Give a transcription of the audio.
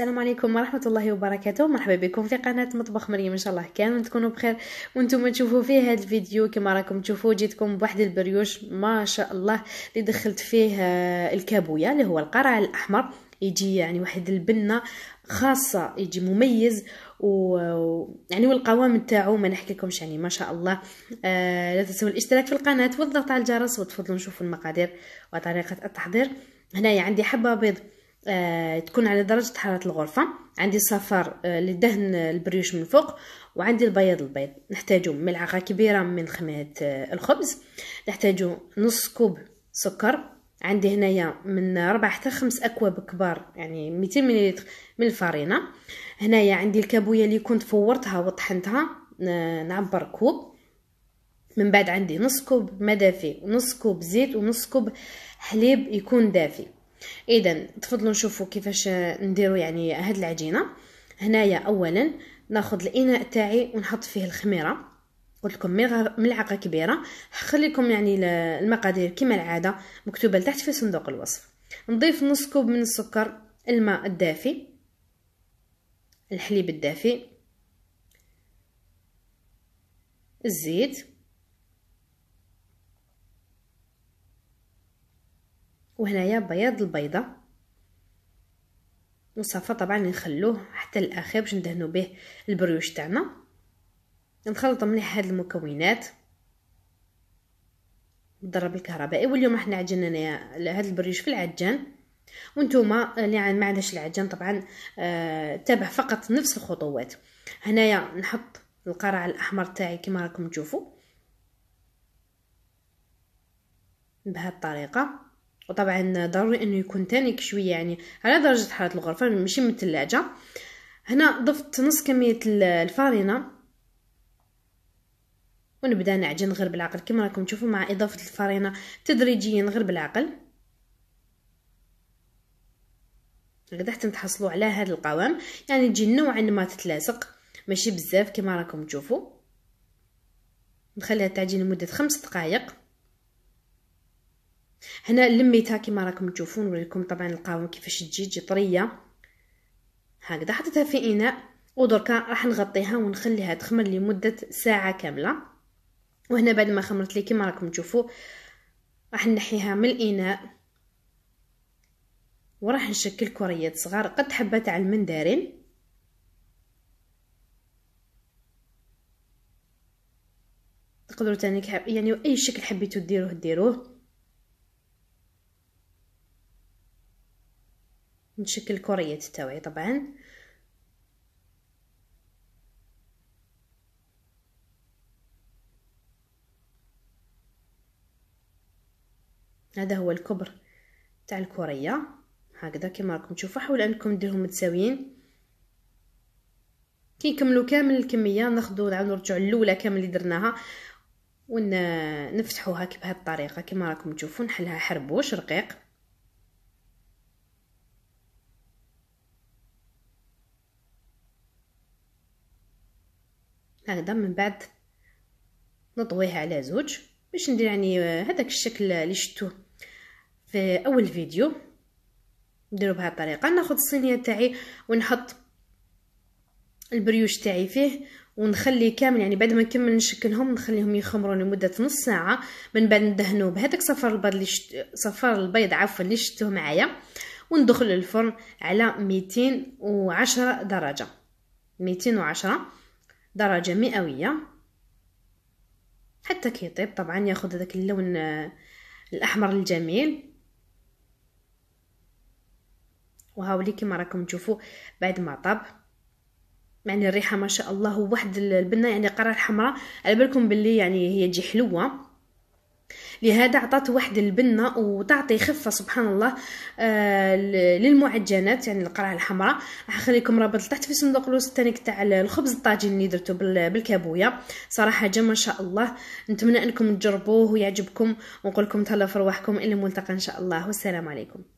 السلام عليكم ورحمة الله وبركاته مرحبا بكم في قناة مطبخ مريم إن شاء الله كامل تكونوا بخير وانتم تشوفوا في هذا الفيديو كما راكم تشوفوا جيتكم بواحد البريوش ما شاء الله اللي دخلت فيه آه، الكابويا اللي هو القرع الأحمر يجي يعني واحد البنة خاصة يجي مميز و يعني والقوام تاعو ما نحكي لكمش يعني ما شاء الله آه لا تنسوا الاشتراك في القناة والضغط على الجرس وتفضلوا نشوفوا المقادير وطريقة التحضير هنايا عندي حبة بيض آه، تكون على درجة حرارة الغرفة عندي صفار آه، لدهن البريوش من فوق وعندي البياض البيض نحتاج ملعقة كبيرة من خميرة آه، الخبز نحتاج نص كوب سكر عندي هنايا من ربع حتى خمس اكواب كبار يعني 200 مليلتر من الفارينة هنايا عندي الكابويه اللي كنت فورتها وطحنتها نعبر كوب من بعد عندي نص كوب ما دافي ونص كوب زيت ونص كوب حليب يكون دافي اذا تفضلوا نشوفوا كيفاش نديروا يعني هاد العجينه هنايا اولا ناخذ الاناء تاعي ونحط فيه الخميره قلت لكم ملعقه كبيره خليكم يعني المقادير كما العاده مكتوبه لتحت في صندوق الوصف نضيف نص كوب من السكر الماء الدافي الحليب الدافي الزيت وهنايا بياض البيضة وصافا طبعا نخلوه حتى الاخير باش ندهنو به البريوش تاعنا نخلطو مليح هاد المكونات بالضرب الكهربائي واليوم راح نعجن انايا هاد البريوش في العجان وانتوما اللي يعني ما عندهاش العجان طبعا آه تابع فقط نفس الخطوات هنايا نحط القرع الاحمر تاعي كما راكم تشوفوا بهذه الطريقه وطبعا ضروري انه يكون تانيك شويه يعني على درجه حراره الغرفه ماشي من الثلاجه هنا ضفت نص كميه الفارينه ونبدا نعجن غير بالعقل كما راكم تشوفوا مع اضافه الفارينه تدريجيا غير بالعقل هكذا حتى تحصلوا على هذا القوام يعني تجي نوعا ما تتلاصق ماشي بزاف كما راكم تشوفوا نخليها تعجن لمده خمس دقائق هنا لميتها كما راكم تشوفون نوريكم طبعا القهوه كيفاش تجي تجي طريه هكذا حطيتها في اناء ودركا راح نغطيها ونخليها تخمر لمده ساعه كامله وهنا بعد ما خمرت لي كما راكم تشوفوا راح نحيها من الاناء وراح نشكل كريات صغار قد حبه تاع المندرين تقدروا تاني يعني اي شكل حبيتو ديروه ديروه نشكل كورية التوعية طبعا هذا هو الكبر تاع الكورية هكذا كما راكم تشوفوا حاول انكم ديرهم متساويين كي نكملوا كامل الكميه ناخذوا نعاودوا نرجعوا الاولى كامل اللي درناها ونفتحوها بهذه الطريقه كما راكم تشوفوا نحلها حربوش رقيق هكذا من بعد نطويها على زوج باش ندير يعني آه، هذاك الشكل اللي شفتوه في اول فيديو نديرو بهذه الطريقه ناخذ الصينيه تاعي ونحط البريوش تاعي فيه ونخلي كامل يعني بعد ما نكمل نشكلهم نخليهم يخمروا لمده نص ساعه من بعد ندهنو بهذاك صفار البيض اللي شت... صفار البيض عفوا اللي شفتوه معايا وندخل الفرن على 210 درجه 210 درجة مئوية حتى كيطيب طبعا ياخد هذاك اللون آه، الأحمر الجميل وهاولي كما راكم تشوفوا بعد ما طاب يعني الريحه ما شاء الله واحد البنه يعني قرار حمراء على بالكم باللي يعني هي تجي حلوه لهذا عطات واحد البنه وتعطي خفه سبحان الله آه للمعجنات يعني القرعه الحمراء راح نخليكم رابط تحت في صندوق الوصف الثاني تاع الخبز الطاجين اللي درتو بالكابويا صراحه جم ما شاء الله نتمنى انكم تجربوه ويعجبكم ونقول لكم تهلاو في رواحكم الى الملتقى ان شاء الله والسلام عليكم